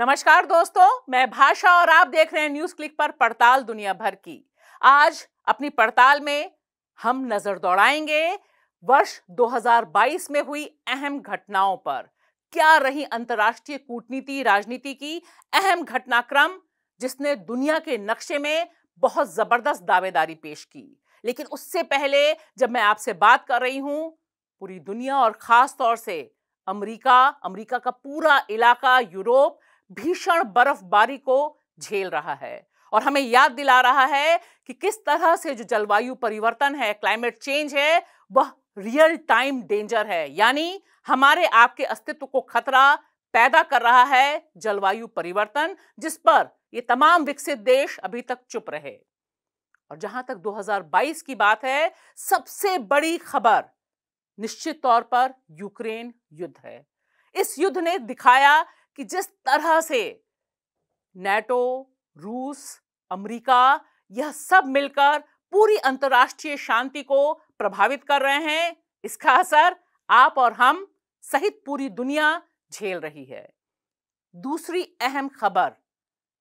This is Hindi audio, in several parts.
नमस्कार दोस्तों मैं भाषा और आप देख रहे हैं न्यूज क्लिक पर पड़ताल दुनिया भर की आज अपनी पड़ताल में हम नजर दौड़ाएंगे वर्ष 2022 में हुई अहम घटनाओं पर क्या रही अंतर्राष्ट्रीय कूटनीति राजनीति की अहम घटनाक्रम जिसने दुनिया के नक्शे में बहुत जबरदस्त दावेदारी पेश की लेकिन उससे पहले जब मैं आपसे बात कर रही हूं पूरी दुनिया और खास तौर से अमेरिका अमेरिका का पूरा इलाका यूरोप भीषण बर्फबारी को झेल रहा है और हमें याद दिला रहा है कि किस तरह से जो जलवायु परिवर्तन है क्लाइमेट चेंज है वह रियल टाइम डेंजर है यानी हमारे आपके अस्तित्व को खतरा पैदा कर रहा है जलवायु परिवर्तन जिस पर ये तमाम विकसित देश अभी तक चुप रहे और जहां तक 2022 की बात है सबसे बड़ी खबर निश्चित तौर पर यूक्रेन युद्ध है इस युद्ध ने दिखाया कि जिस तरह से नेटो रूस अमेरिका यह सब मिलकर पूरी अंतर्राष्ट्रीय शांति को प्रभावित कर रहे हैं इसका असर आप और हम सहित पूरी दुनिया झेल रही है दूसरी अहम खबर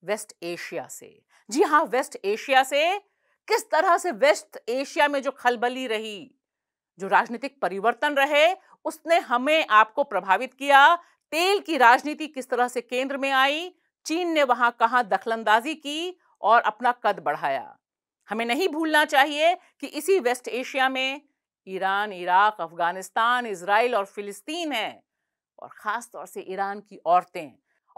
वेस्ट एशिया से जी हां वेस्ट एशिया से किस तरह से वेस्ट एशिया में जो खलबली रही जो राजनीतिक परिवर्तन रहे उसने हमें आपको प्रभावित किया तेल की राजनीति किस तरह से केंद्र में आई चीन ने वहां कहा दखलंदाजी की और अपना कद बढ़ाया हमें नहीं भूलना चाहिए कि इसी वेस्ट एशिया में ईरान इराक अफगानिस्तान इसराइल और फिलिस्तीन है और ख़ास तौर से ईरान की औरतें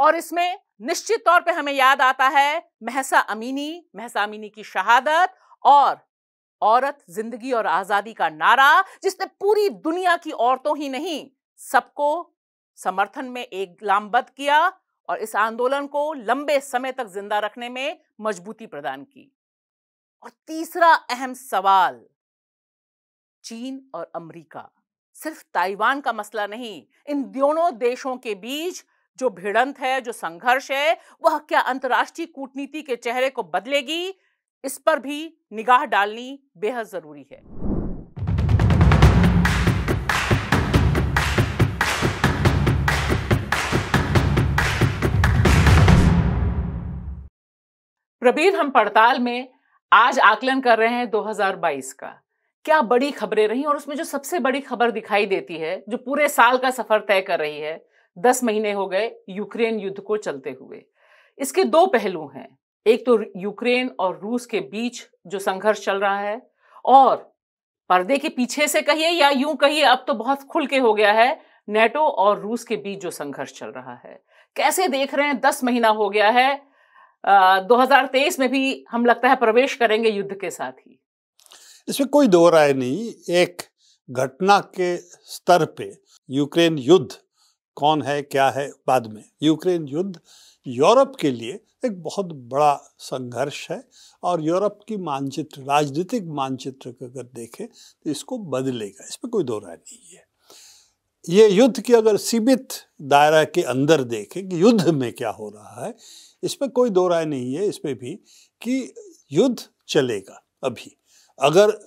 और इसमें निश्चित तौर पे हमें याद आता है महसा अमीनी महसा अमीनी की शहादत और औरत जिंदगी और आज़ादी का नारा जिसने पूरी दुनिया की औरतों ही नहीं सबको समर्थन में एक लामबद किया और इस आंदोलन को लंबे समय तक जिंदा रखने में मजबूती प्रदान की और तीसरा अहम सवाल चीन और अमेरिका सिर्फ ताइवान का मसला नहीं इन दोनों देशों के बीच जो भिड़ंत है जो संघर्ष है वह क्या अंतर्राष्ट्रीय कूटनीति के चेहरे को बदलेगी इस पर भी निगाह डालनी बेहद जरूरी है प्रबीर हम पड़ताल में आज आकलन कर रहे हैं 2022 का क्या बड़ी खबरें रही और उसमें जो सबसे बड़ी खबर दिखाई देती है जो पूरे साल का सफर तय कर रही है दस महीने हो गए यूक्रेन युद्ध को चलते हुए इसके दो पहलू हैं एक तो यूक्रेन और रूस के बीच जो संघर्ष चल रहा है और पर्दे के पीछे से कहिए या यूं कहिए अब तो बहुत खुल के हो गया है नेटो और रूस के बीच जो संघर्ष चल रहा है कैसे देख रहे हैं दस महीना हो गया है आ, 2023 में भी हम लगता है प्रवेश करेंगे युद्ध के साथ ही इसमें कोई दो राय नहीं एक घटना के स्तर पे यूक्रेन युद्ध कौन है क्या है बाद में यूक्रेन युद्ध यूरोप के लिए एक बहुत बड़ा संघर्ष है और यूरोप की मानचित्र राजनीतिक मानचित्र अगर देखें तो इसको बदलेगा इसमें कोई दो राय नहीं है ये युद्ध की अगर सीमित दायरा के अंदर देखें कि युद्ध में क्या हो रहा है इसमें कोई दो राय नहीं है इसमें भी कि युद्ध चलेगा अभी अगर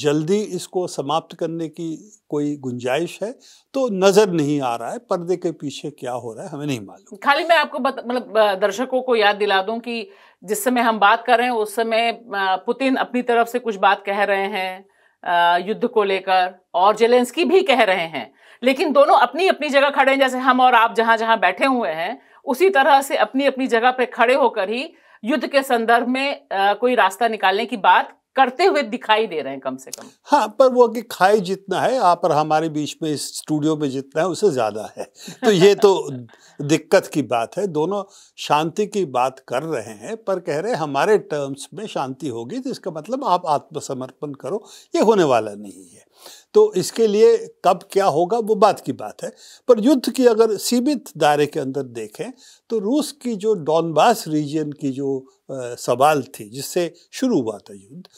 जल्दी इसको समाप्त करने की कोई गुंजाइश है तो नजर नहीं आ रहा है पर्दे के पीछे क्या हो रहा है हमें नहीं मालूम खाली मैं आपको मतलब दर्शकों को याद दिला दूं कि जिस समय हम बात कर रहे हैं उस समय पुतिन अपनी तरफ से कुछ बात कह रहे हैं युद्ध को लेकर और जेलेंस्की भी कह रहे हैं लेकिन दोनों अपनी अपनी जगह खड़े हैं जैसे हम और आप जहां जहां बैठे हुए हैं उसी तरह से अपनी अपनी जगह पर खड़े होकर ही युद्ध के संदर्भ में आ, कोई रास्ता निकालने की बात करते हुए दिखाई दे रहे हैं कम से कम हाँ पर वो कि खाई जितना है आप और हमारे बीच में इस स्टूडियो में जितना है उससे ज़्यादा है तो ये तो दिक्कत की बात है दोनों शांति की बात कर रहे हैं पर कह रहे हैं हमारे टर्म्स में शांति होगी तो इसका मतलब आप आत्मसमर्पण करो ये होने वाला नहीं है तो इसके लिए कब क्या होगा वो बात की बात है पर युद्ध की अगर सीमित दायरे के अंदर देखें तो रूस की जो डॉनबास रीजन की जो आ, सवाल थी जिससे शुरू हुआ था युद्ध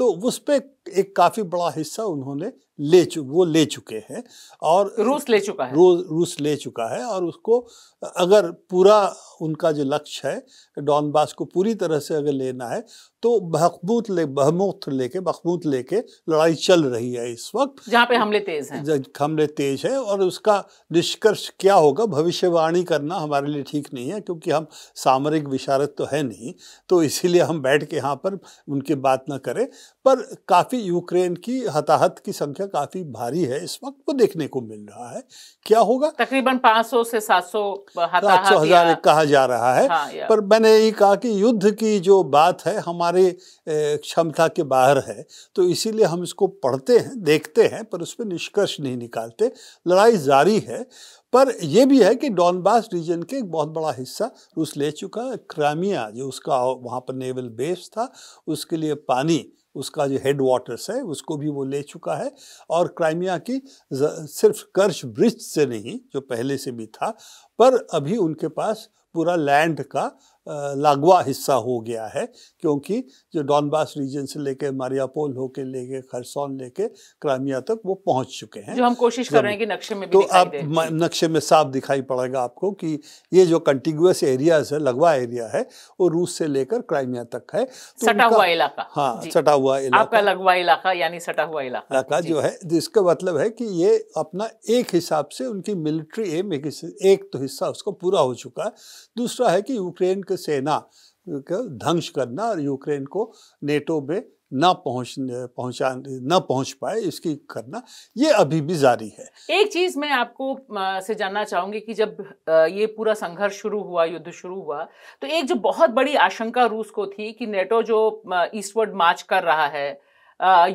तो उस पर एक काफ़ी बड़ा हिस्सा उन्होंने ले चु वो ले चुके हैं और रूस ले चुका है रूस रूस ले चुका है और उसको अगर पूरा उनका जो लक्ष्य है डॉनबास को पूरी तरह से अगर लेना है तो बहबूत ले बहमूत लेके बहमूत लेके लड़ाई चल रही है इस वक्त जहाँ पे हमले तेज हैं हमले तेज है और उसका निष्कर्ष क्या होगा भविष्यवाणी करना हमारे लिए ठीक नहीं है क्योंकि हम सामरिक विशारत तो है नहीं तो इसीलिए हम बैठ के यहाँ पर उनकी बात ना करें पर काफ़ी यूक्रेन की हताहत की संख्या काफ़ी भारी है इस वक्त वो देखने को मिल रहा है क्या होगा तकरीबन 500 से 700 सात सौ हजार कहा जा रहा है हाँ पर मैंने ये कहा कि युद्ध की जो बात है हमारे क्षमता के बाहर है तो इसीलिए हम इसको पढ़ते हैं देखते हैं पर उस पर निष्कर्ष नहीं निकालते लड़ाई जारी है पर यह भी है कि डॉनबास रीजन के एक बहुत बड़ा हिस्सा रूस ले चुका है क्रामिया जो उसका वहाँ पर नेवल बेस था उसके लिए पानी उसका जो हेड वाटर्स है उसको भी वो ले चुका है और क्राइमिया की सिर्फ कर्श ब्रिज से नहीं जो पहले से भी था पर अभी उनके पास पूरा लैंड का लागवा हिस्सा हो गया है क्योंकि जो डॉनबास रीजन से लेके मारियापोल होके लेके खरसौन लेके क्रामिया तक वो पहुंच चुके हैं जो हम कोशिश कर रहे हैं कि नक्शे में भी तो आप नक्शे में साफ दिखाई पड़ेगा आपको कि ये जो कंटिग्यूस एरियाज है लगवा एरिया है वो रूस से लेकर क्राइमिया तक है तो सटा हुआ इलाका हाँ सटा हुआ इलाका आपका लगवा इलाका यानी सटा हुआ इलाका इलाका जो है जिसका मतलब है कि ये अपना एक हिसाब से उनकी मिलिट्री एम एक तो हिस्सा उसका पूरा हो चुका है दूसरा है कि यूक्रेन के सेना का ध्वंस करना और यूक्रेन को नेटो में ना पहुंच पहुंचा न पहुंच पाए इसकी करना ये अभी भी जारी है एक चीज मैं आपको से जानना चाहूंगी कि जब ये पूरा संघर्ष शुरू हुआ युद्ध शुरू हुआ तो एक जो बहुत बड़ी आशंका रूस को थी कि नेटो जो ईस्टवर्ड मार्च कर रहा है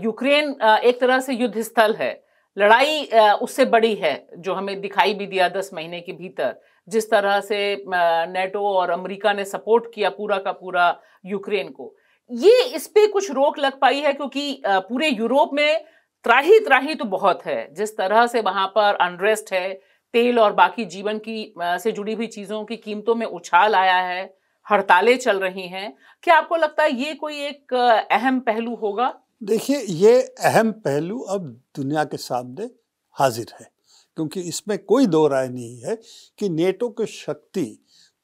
यूक्रेन एक तरह से युद्ध स्थल है लड़ाई उससे बड़ी है जो हमें दिखाई भी दिया दस महीने के भीतर जिस तरह से नेटो और अमेरिका ने सपोर्ट किया पूरा का पूरा यूक्रेन को ये इस पर कुछ रोक लग पाई है क्योंकि पूरे यूरोप में त्राही त्राही तो बहुत है जिस तरह से वहाँ पर अनरेस्ट है तेल और बाकी जीवन की से जुड़ी हुई चीज़ों की कीमतों में उछाल आया है हड़तालें चल रही हैं क्या आपको लगता है ये कोई एक अहम पहलू होगा देखिए ये अहम पहलू अब दुनिया के सामने हाजिर है क्योंकि इसमें कोई दो राय नहीं है कि नेटो की शक्ति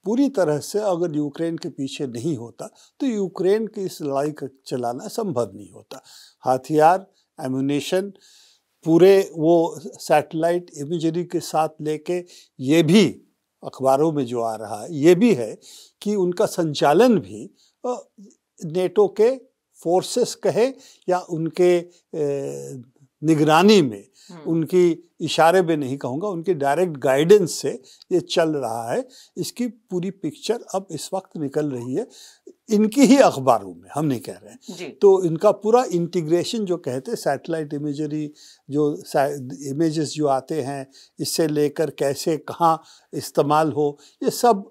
पूरी तरह से अगर यूक्रेन के पीछे नहीं होता तो यूक्रेन की इस लड़ाई का चलाना संभव नहीं होता हथियार एम्यूनेशन पूरे वो सैटेलाइट इमेजरी के साथ लेके ये भी अखबारों में जो आ रहा है ये भी है कि उनका संचालन भी नेटो के फोर्सेस कहे या उनके निगरानी में हम्म। उनकी इशारे में नहीं कहूँगा उनके डायरेक्ट गाइडेंस से ये चल रहा है इसकी पूरी पिक्चर अब इस वक्त निकल रही है इनकी ही अखबारों में हम नहीं कह रहे हैं तो इनका पूरा इंटीग्रेशन जो कहते हैं सैटेलाइट इमेजरी जो इमेजेस जो आते हैं इससे लेकर कैसे कहाँ इस्तेमाल हो ये सब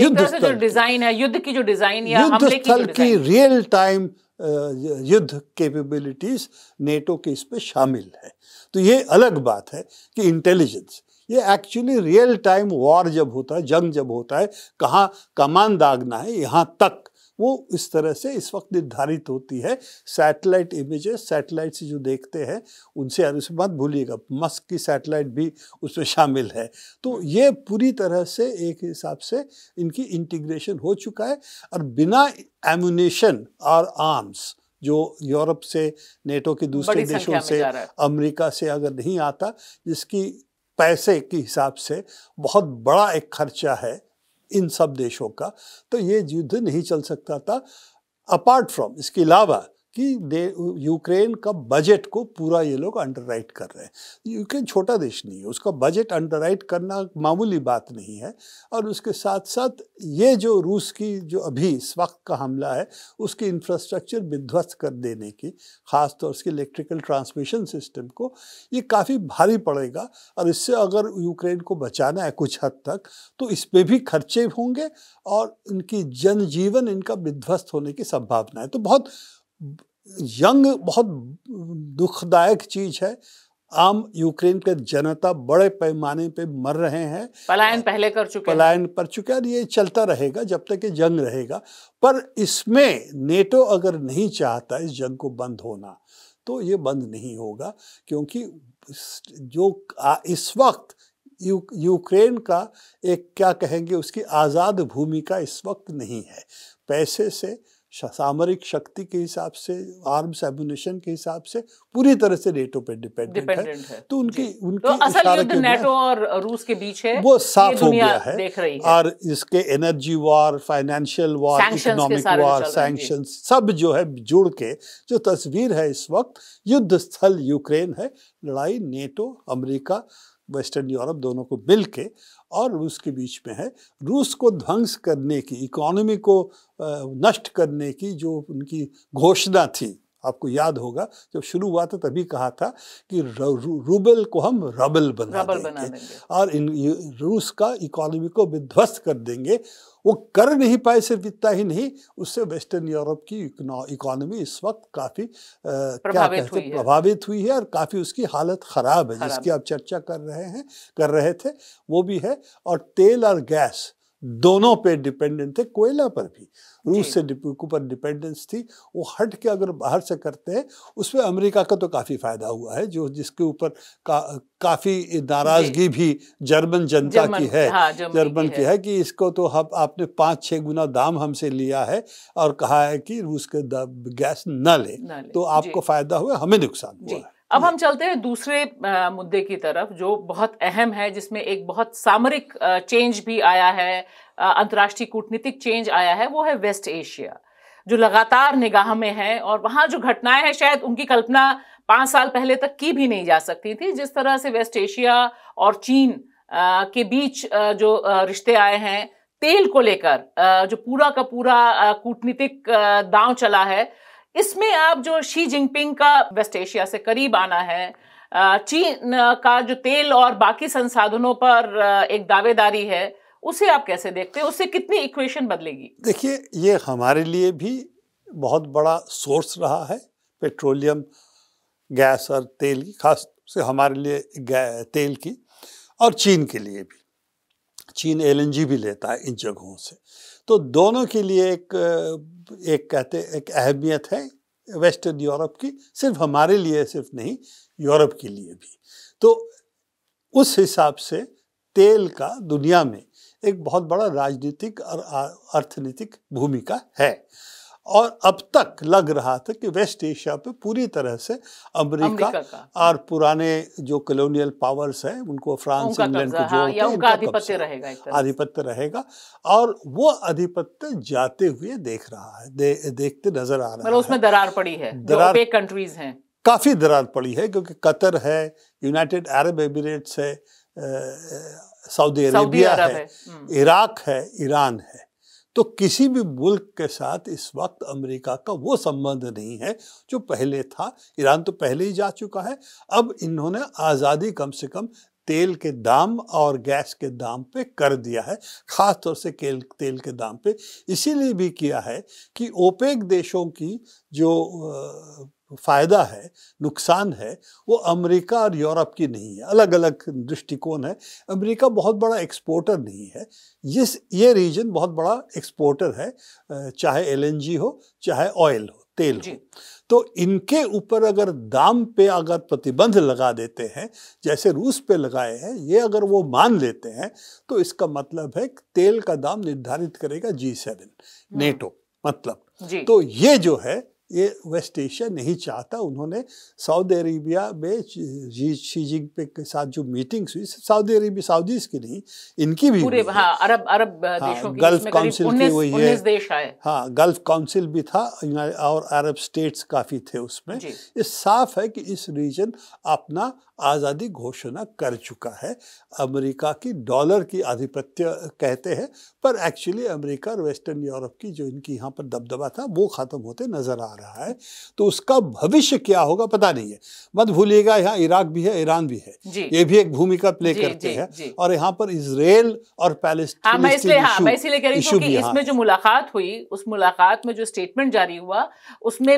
युद्ध स्थल डिजाइन है युद्ध की जो डिजाइन युद्ध स्थल की रियल टाइम युद्ध कैपेबिलिटीज नेटो के इस पर शामिल है तो ये अलग बात है कि इंटेलिजेंस ये एक्चुअली रियल टाइम वॉर जब होता है जंग जब होता है कहाँ कमान दागना है यहाँ तक वो इस तरह से इस वक्त निर्धारित होती है सैटेलाइट इमेजेस सैटेलाइट से जो देखते हैं उनसे अनुसार मत भूलिएगा मस्क की सैटेलाइट भी उसमें शामिल है तो ये पूरी तरह से एक हिसाब से इनकी इंटीग्रेशन हो चुका है और बिना एम्यूनेशन और आर्म्स जो यूरोप से नेटो के दूसरे देशों से अमेरिका से अगर नहीं आता जिसकी पैसे के हिसाब से बहुत बड़ा एक खर्चा है इन सब देशों का तो ये युद्ध नहीं चल सकता था अपार्ट फ्रॉम इसके अलावा कि यूक्रेन का बजट को पूरा ये लोग अंडरराइट कर रहे हैं यूक्रेन छोटा देश नहीं है उसका बजट अंडरराइट करना मामूली बात नहीं है और उसके साथ साथ ये जो रूस की जो अभी इस वक्त का हमला है उसकी इंफ्रास्ट्रक्चर विध्वस्त कर देने की ख़ास तौर से इलेक्ट्रिकल ट्रांसमिशन सिस्टम को ये काफ़ी भारी पड़ेगा और इससे अगर यूक्रेन को बचाना है कुछ हद तक तो इस पर भी खर्चे होंगे और इनकी जनजीवन इनका विध्वस्त होने की संभावना है तो बहुत यंग बहुत दुखदायक चीज है आम यूक्रेन के जनता बड़े पैमाने पे मर रहे हैं पलायन पहले कर चुके पलायन कर चुके हैं ये चलता रहेगा जब तक ये जंग रहेगा पर इसमें नेटो अगर नहीं चाहता इस जंग को बंद होना तो ये बंद नहीं होगा क्योंकि जो इस वक्त यू, यूक्रेन का एक क्या कहेंगे उसकी आज़ाद भूमिका इस वक्त नहीं है पैसे से सामरिक शक्ति के हिसाब से आर्म्स एमुनेशन के हिसाब से पूरी तरह से नेटो पे डिपेंडेंट है।, है तो उनकी तो उनकी तो असल युद्ध नेटो और रूस के बीच है वो साफ हो गया है, देख रही है और इसके energy war financial war economic war sanction सब जो है जुड़ के जो तस्वीर है इस वक्त युद्ध स्थल यूक्रेन है लड़ाई नेटो अमरीका वेस्टर्न यूरोप दोनों को मिल के और रूस के बीच में है रूस को ध्वंस करने की इकोनॉमी को नष्ट करने की जो उनकी घोषणा थी आपको याद होगा जब शुरू हुआ था तभी कहा था कि रूबल को हम रबल बना रबल देंगे, बना देंगे। और इन रूस का इकोनॉमी को विध्वस्त कर देंगे वो कर नहीं पाए सिर्फ इतना ही नहीं उससे वेस्टर्न यूरोप की इकोनॉमी इस वक्त काफ़ी क्या कहते हैं प्रभावित हुई है और काफ़ी उसकी हालत ख़राब है जिसकी आप चर्चा कर रहे हैं कर रहे थे वो भी है और तेल और गैस दोनों पे डिपेंडेंट थे कोयला पर भी रूस से ऊपर डिपेंडेंस थी वो हट के अगर बाहर से करते हैं उसमें अमेरिका का तो काफ़ी फ़ायदा हुआ है जो जिसके ऊपर का, काफ़ी नाराज़गी भी जर्मन जनता की है हाँ, जर्मन की है।, है कि इसको तो हम आपने पाँच छः गुना दाम हमसे लिया है और कहा है कि रूस के गैस न ले तो आपको फ़ायदा हुआ हमें नुकसान हुआ है अब हम चलते हैं दूसरे मुद्दे की तरफ जो बहुत अहम है जिसमें एक बहुत सामरिक चेंज भी आया है अंतर्राष्ट्रीय कूटनीतिक चेंज आया है वो है वेस्ट एशिया जो लगातार निगाह में है और वहां जो घटनाएं हैं शायद उनकी कल्पना पांच साल पहले तक की भी नहीं जा सकती थी जिस तरह से वेस्ट एशिया और चीन के बीच जो रिश्ते आए हैं तेल को लेकर जो पूरा का पूरा कूटनीतिक दांव चला है इसमें आप जो शी जिनपिंग का वेस्ट एशिया से करीब आना है चीन का जो तेल और बाकी संसाधनों पर एक दावेदारी है उसे आप कैसे देखते हैं उससे कितनी इक्वेशन बदलेगी देखिए ये हमारे लिए भी बहुत बड़ा सोर्स रहा है पेट्रोलियम गैस और तेल की खास से हमारे लिए तेल की और चीन के लिए भी चीन एलएनजी भी लेता है इन जगहों से तो दोनों के लिए एक एक कहते एक अहमियत है वेस्टर्न यूरोप की सिर्फ हमारे लिए सिर्फ नहीं यूरोप के लिए भी तो उस हिसाब से तेल का दुनिया में एक बहुत बड़ा राजनीतिक और अर्थनीतिक भूमिका है और अब तक लग रहा था कि वेस्ट एशिया पे पूरी तरह से अमेरिका हाँ। और पुराने जो कलोनियल पावर्स हैं उनको फ्रांस इंग्लैंड को जो हाँ, आधिपत्य रहेगा आधिपत्य रहेगा और वो आधिपत्य जाते हुए देख रहा है दे, देखते नजर आ रहा मतलब है उसमें दरार पड़ी है दरार कंट्रीज हैं काफ़ी दरार पड़ी है क्योंकि कतर है यूनाइटेड अरब एमिरेट्स है सऊदी अरेबिया है इराक है ईरान हम्म। है तो किसी भी मुल्क के साथ इस वक्त अमेरिका का वो संबंध नहीं है जो पहले था ईरान तो पहले ही जा चुका है अब इन्होंने आज़ादी कम से कम तेल के दाम और गैस के दाम पे कर दिया है ख़ास तौर से तेल तेल के दाम पे इसीलिए भी किया है कि ओपेक देशों की जो फ़ायदा है नुकसान है वो अमेरिका और यूरोप की नहीं है अलग अलग दृष्टिकोण है अमेरिका बहुत बड़ा एक्सपोर्टर नहीं है जिस ये रीजन बहुत बड़ा एक्सपोर्टर है चाहे एलएनजी हो चाहे ऑयल हो तेल हो तो इनके ऊपर अगर दाम पे अगर प्रतिबंध लगा देते हैं जैसे रूस पे लगाए हैं ये अगर वो मान लेते हैं तो इसका मतलब है तेल का दाम निर्धारित करेगा जी सेवन हम्म। नेटो मतलब तो ये जो है ये वेस्ट एशिया नहीं चाहता उन्होंने सऊदी अरेबिया में जी शी जिनपिंग पे के साथ जो मीटिंग्स हुई सऊदी अरेबी सऊदीज की नहीं इनकी भी पूरे हाँ, अरब अरब हाँ, देशों गल्फ काउंसिल की हुई है हाँ गल्फ काउंसिल भी था और अरब स्टेट्स काफ़ी थे उसमें ये साफ है कि इस रीजन अपना आज़ादी घोषणा कर चुका है अमेरिका की डॉलर की आधिपत्य कहते हैं पर एक्चुअली अमेरिका और वेस्टर्न यूरोप की जो इनकी यहाँ पर दबदबा था वो ख़त्म होते नज़र आ रहा है तो उसका भविष्य क्या होगा पता नहीं है मत भूलिएगा यहाँ इराक भी है ईरान भी है ये भी एक भूमिका प्ले करते हैं और यहाँ पर इसराइल और हाँ, पैलेस्टीन हाँ, जो मुलाकात हुई उस मुलाकात में जो स्टेटमेंट जारी हुआ उसमें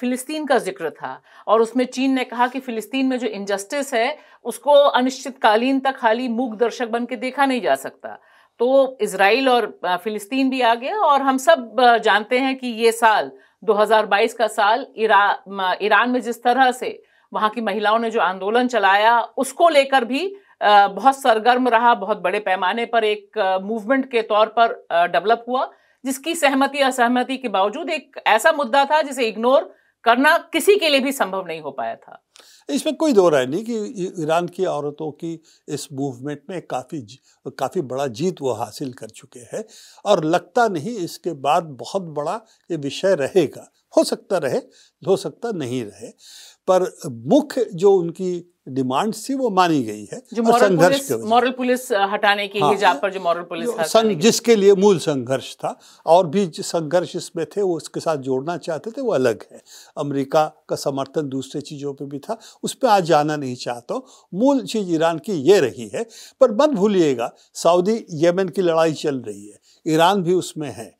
फिलिस्तीन का जिक्र था और उसमें चीन ने कहा कि फिलिस्तीन में जो इनजस्टिस है उसको अनिश्चितकालीन तक खाली मूक दर्शक बन के देखा नहीं जा सकता तो इसराइल और फिलिस्तीन भी आ गया और हम सब जानते हैं कि ये साल 2022 का साल इरा, ईरान में जिस तरह से वहाँ की महिलाओं ने जो आंदोलन चलाया उसको लेकर भी बहुत सरगर्म रहा बहुत बड़े पैमाने पर एक मूवमेंट के तौर पर डेवलप हुआ जिसकी सहमति असहमति के बावजूद एक ऐसा मुद्दा था जिसे इग्नोर करना किसी के लिए भी संभव नहीं हो पाया था इसमें कोई दो राय नहीं कि ईरान की औरतों की इस मूवमेंट में काफ़ी काफ़ी बड़ा जीत वो हासिल कर चुके हैं और लगता नहीं इसके बाद बहुत बड़ा ये विषय रहेगा हो सकता रहे हो सकता नहीं रहे पर मुख्य जो उनकी डिमांड्स थी वो मानी गई है जो संघर्ष मॉरल पुलिस हटाने की हाँ, हिजाब पर जो मॉरल पुलिस संघ जिसके लिए मूल संघर्ष था और भी संघर्ष इसमें थे वो उसके साथ जोड़ना चाहते थे वो अलग है अमेरिका का समर्थन दूसरे चीज़ों पे भी था उस पर आज जाना नहीं चाहता मूल चीज़ ईरान की ये रही है पर मत भूलिएगा सऊदी यमन की लड़ाई चल रही है ईरान भी उसमें है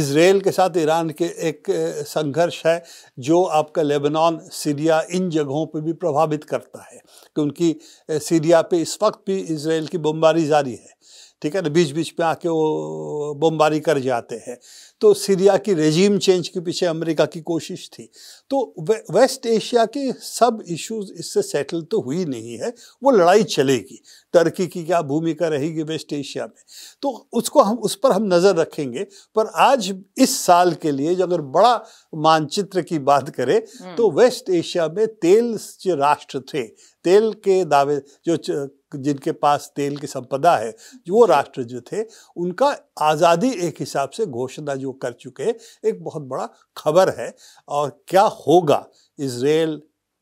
इसराइल के साथ ईरान के एक संघर्ष है जो आपका लेबनान सीरिया इन जगहों पर भी प्रभावित करता है क्योंकि सीरिया पे इस वक्त भी इसराइल की बमबारी जारी है ठीक है ना बीच बीच पे आके वो बमबारी कर जाते हैं तो सीरिया की रेजीम चेंज के पीछे अमेरिका की कोशिश थी तो वे, वेस्ट एशिया के सब इश्यूज इससे सेटल तो हुई नहीं है वो लड़ाई चलेगी टर्की की क्या भूमिका रहेगी वेस्ट एशिया में तो उसको हम उस पर हम नज़र रखेंगे पर आज इस साल के लिए जो अगर बड़ा मानचित्र की बात करें हम्म। तो वेस्ट एशिया में तेल जो राष्ट्र थे तेल के दावे जो जिनके पास तेल की संपदा है जो वो राष्ट्र जो थे उनका आज़ादी एक हिसाब से घोषणा जो कर चुके एक बहुत बड़ा खबर है और क्या होगा इसराइल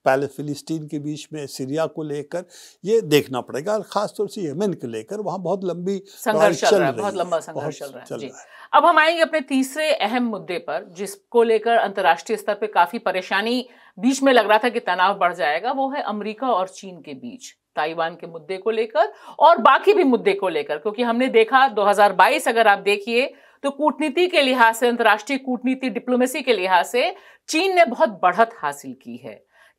पहले फ़िलिस्तीन के बीच में सीरिया को लेकर ये देखना पड़ेगा और ख़ासतौर से यमन को लेकर वहाँ बहुत लंबी संघर्ष चल रहा है बहुत लंबा संघर्ष चल रहा है अब हम आएंगे अपने तीसरे अहम मुद्दे पर जिसको लेकर अंतर्राष्ट्रीय स्तर पर काफ़ी परेशानी बीच में लग रहा था कि तनाव बढ़ जाएगा वो है अमरीका और चीन के बीच ताइवान के मुद्दे को लेकर और बाकी भी मुद्दे को लेकर क्योंकि हमने देखा 2022 अगर आप देखिए तो कूटनीति के लिहाज से अंतर्राष्ट्रीय कूटनीति डिप्लोमेसी के लिहाज से चीन ने बहुत बढ़त हासिल की है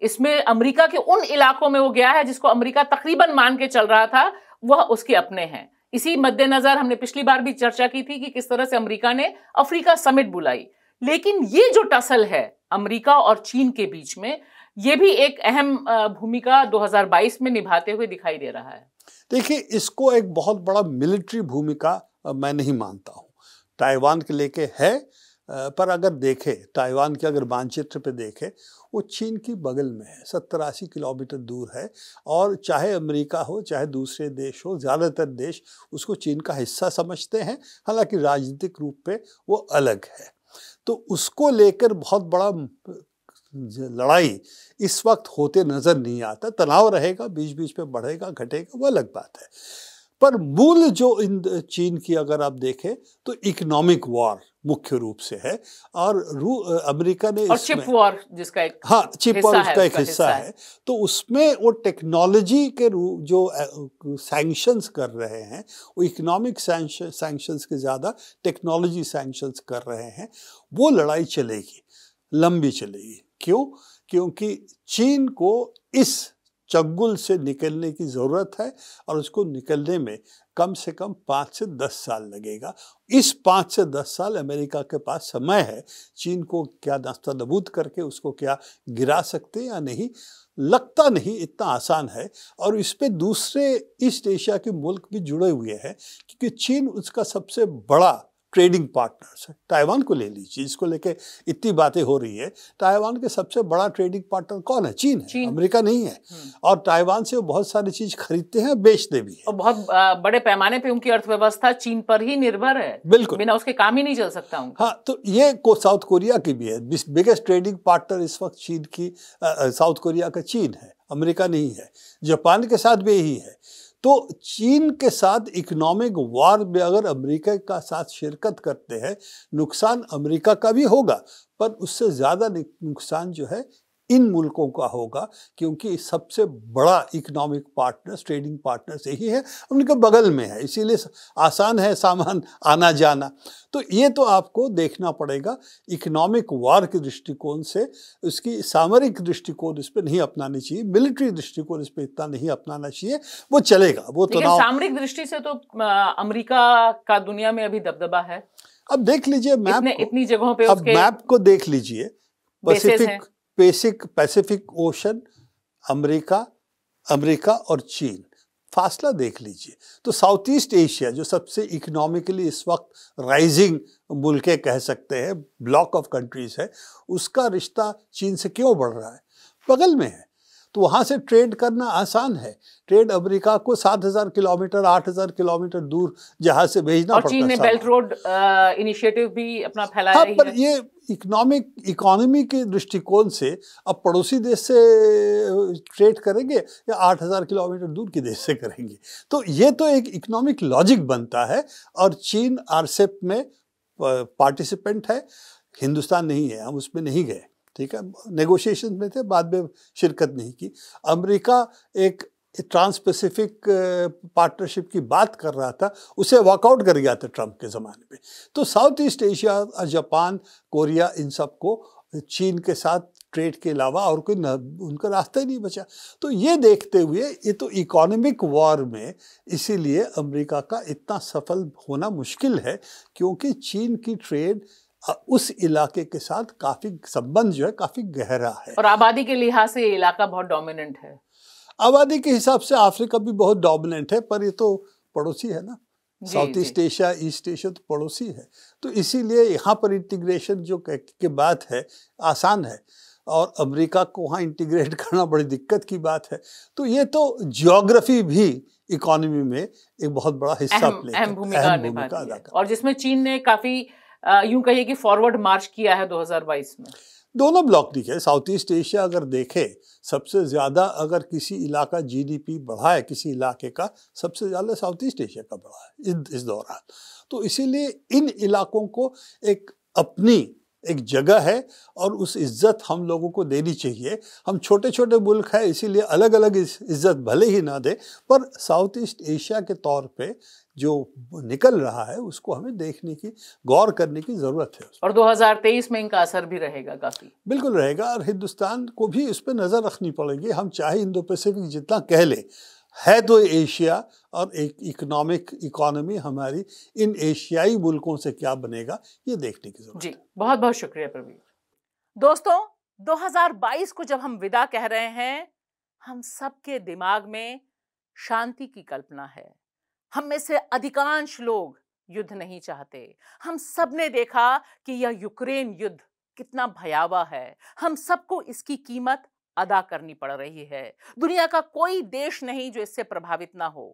इसमें अमेरिका के उन इलाकों में वो गया है जिसको अमेरिका तकरीबन मान के चल रहा था वह उसके अपने हैं इसी मद्देनजर हमने पिछली बार भी चर्चा की थी कि किस तरह से अमेरिका ने अफ्रीका समिट बुलाई लेकिन ये जो टसल है अमेरिका और चीन के बीच में ये भी एक अहम भूमिका 2022 में निभाते हुए दिखाई दे रहा है देखिए इसको एक बहुत बड़ा मिलिट्री भूमिका मैं नहीं मानता हूँ ताइवान के लेके है पर अगर देखे ताइवान के अगर मानचित्र पे देखे वो चीन की बगल में है सत्तर अस्सी किलोमीटर दूर है और चाहे अमेरिका हो चाहे दूसरे देश हो ज़्यादातर देश उसको चीन का हिस्सा समझते हैं हालांकि राजनीतिक रूप पे वो अलग है तो उसको लेकर बहुत बड़ा लड़ाई इस वक्त होते नज़र नहीं आता तनाव रहेगा बीच बीच में बढ़ेगा घटेगा वो अलग बात है पर मूल जो इन चीन की अगर आप देखें तो इकोनॉमिक वॉर मुख्य रूप से है और रू अमेरिका ने और चिप वॉर जिसका एक हाँ चिप वॉर उसका एक हिस्सा है।, है तो उसमें वो टेक्नोलॉजी के जो सैंक्शंस कर रहे हैं वो इकोनॉमिक सैंक्शंस के ज़्यादा टेक्नोलॉजी सैंक्शंस कर रहे हैं वो लड़ाई चलेगी लंबी चलेगी क्यों क्योंकि चीन को इस चंगुल से निकलने की ज़रूरत है और उसको निकलने में कम से कम पाँच से दस साल लगेगा इस पाँच से दस साल अमेरिका के पास समय है चीन को क्या नाश्ता नबूद करके उसको क्या गिरा सकते या नहीं लगता नहीं इतना आसान है और इस पर दूसरे ईस्ट एशिया के मुल्क भी जुड़े हुए हैं क्योंकि चीन उसका सबसे बड़ा ट्रेडिंग पार्टनर्स है ताइवान को ले लीजिए इसको लेके इतनी बातें हो रही है ताइवान के सबसे बड़ा ट्रेडिंग पार्टनर कौन है चीन है चीन। अमेरिका नहीं है हम्म। और ताइवान से वो बहुत सारी चीज खरीदते हैं बेचते भी है। और बहुत बड़े पैमाने पे उनकी अर्थव्यवस्था चीन पर ही निर्भर है बिल्कुल बिना उसके काम ही नहीं चल सकता हूँ हाँ तो ये को साउथ कोरिया की भी है बिगेस्ट ट्रेडिंग पार्टनर इस वक्त चीन की साउथ कोरिया का चीन है अमेरिका नहीं है जापान के साथ भी यही है तो चीन के साथ इकोनॉमिक वॉर में अगर अमेरिका का साथ शिरकत करते हैं नुकसान अमेरिका का भी होगा पर उससे ज़्यादा नुकसान जो है इन मुल्कों का होगा क्योंकि सबसे बड़ा इकोनॉमिक पार्टनर्स ट्रेडिंग पार्टनर्स यही है उनके बगल में है इसीलिए आसान है सामान आना जाना तो ये तो आपको देखना पड़ेगा इकोनॉमिक वार के दृष्टिकोण से उसकी सामरिक दृष्टिकोण इस पर नहीं अपनानी चाहिए मिलिट्री दृष्टिकोण इस पर इतना नहीं अपनाना चाहिए वो चलेगा वो तो सामरिक दृष्टि से तो अमरीका का दुनिया में अभी दबदबा है अब देख लीजिए मैप इतनी जगहों पर अब मैप को देख लीजिए पैसिफिक पेसिक पैसिफिक ओशन अमेरिका अमेरिका और चीन फासला देख लीजिए तो साउथ ईस्ट एशिया जो सबसे इकोनॉमिकली इस वक्त राइजिंग मुल्क कह सकते हैं ब्लॉक ऑफ कंट्रीज है उसका रिश्ता चीन से क्यों बढ़ रहा है बगल में है तो वहाँ से ट्रेड करना आसान है ट्रेड अमेरिका को 7000 किलोमीटर 8000 किलोमीटर दूर जहाज से भेजना और चीन ने बेल्ट रोड इनिशिएटिव भी अपना फैलाया हाँ, पर है। ये इकोनॉमिक इकोनॉमी के दृष्टिकोण से अब पड़ोसी देश से ट्रेड करेंगे या 8000 किलोमीटर दूर के देश से करेंगे तो ये तो एक इकोनॉमिक लॉजिक बनता है और चीन आरसेप में पार्टिसिपेंट है हिंदुस्तान नहीं है हम उसमें नहीं गए ठीक है नेगोशिएशन में थे बाद में शिरकत नहीं की अमेरिका एक ट्रांस पैसिफिक पार्टनरशिप की बात कर रहा था उसे वॉकआउट कर गया था ट्रंप के ज़माने में तो south east Asia Japan Korea इन सब को चीन के साथ ट्रेड के अलावा और कोई उनका रास्ता ही नहीं बचा तो ये देखते हुए ये तो इकोनॉमिक वॉर में इसीलिए अमेरिका का इतना सफल होना मुश्किल है क्योंकि चीन की ट्रेड हाँ, उस इलाके के साथ काफी संबंध जो है काफी गहरा है और आबादी के लिहाज से ये इलाका बहुत डोमिनेंट है आबादी के हिसाब से अफ्रीका भी बहुत डोमिनेंट है पर ये तो पड़ोसी है ना south east Asia east Asia तो पड़ोसी है तो इसीलिए यहाँ पर इंटीग्रेशन जो के बात है आसान है और अमेरिका को वहाँ इंटीग्रेट करना बड़ी दिक्कत की बात है तो ये तो जोग्राफी भी इकोनॉमी में एक बहुत बड़ा हिस्सा प्ले अहम भूमिका अदा और जिसमें चीन ने काफ़ी यूं कहिए कि फॉरवर्ड मार्च किया है 2022 में दोनों ब्लॉक दिखे साउथ ईस्ट एशिया अगर देखे सबसे ज़्यादा अगर किसी इलाका जीडीपी बढ़ा है किसी इलाके का सबसे ज़्यादा साउथ ईस्ट एशिया का बढ़ा है इस, इस दौरान तो इसीलिए इन इलाकों को एक अपनी एक जगह है और उस इज्जत हम लोगों को देनी चाहिए हम छोटे छोटे मुल्क हैं इसीलिए अलग अलग इज्जत भले ही ना दे पर साउथ ईस्ट एशिया के तौर पे जो निकल रहा है उसको हमें देखने की गौर करने की ज़रूरत है और 2023 में इनका असर भी रहेगा काफ़ी बिल्कुल रहेगा और हिंदुस्तान को भी इस पर नज़र रखनी पड़ेगी हम चाहे इंडो पैसिफिक जितना कह लें है तो एशिया और एक इकोनॉमिक इकोनॉमी हमारी इन एशियाई मुल्कों से क्या बनेगा ये देखने की जरूरत जी बहुत बहुत शुक्रिया प्रवीण दोस्तों 2022 को जब हम विदा कह रहे हैं हम सबके दिमाग में शांति की कल्पना है हम में से अधिकांश लोग युद्ध नहीं चाहते हम सब ने देखा कि यह यूक्रेन युद्ध कितना भयावह है हम सबको इसकी कीमत अदा करनी पड़ रही है दुनिया का कोई देश नहीं जो इससे प्रभावित ना हो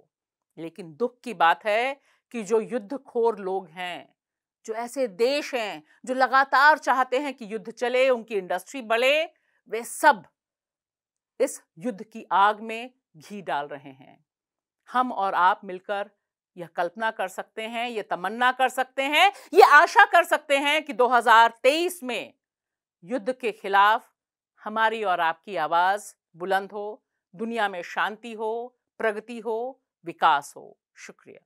लेकिन दुख की बात है कि जो युद्धखोर लोग हैं जो ऐसे देश हैं जो लगातार चाहते हैं कि युद्ध चले उनकी इंडस्ट्री बढ़े वे सब इस युद्ध की आग में घी डाल रहे हैं हम और आप मिलकर यह कल्पना कर सकते हैं यह तमन्ना कर सकते हैं ये आशा कर सकते हैं कि 2023 में युद्ध के खिलाफ हमारी और आपकी आवाज़ बुलंद हो दुनिया में शांति हो प्रगति हो विकास हो शुक्रिया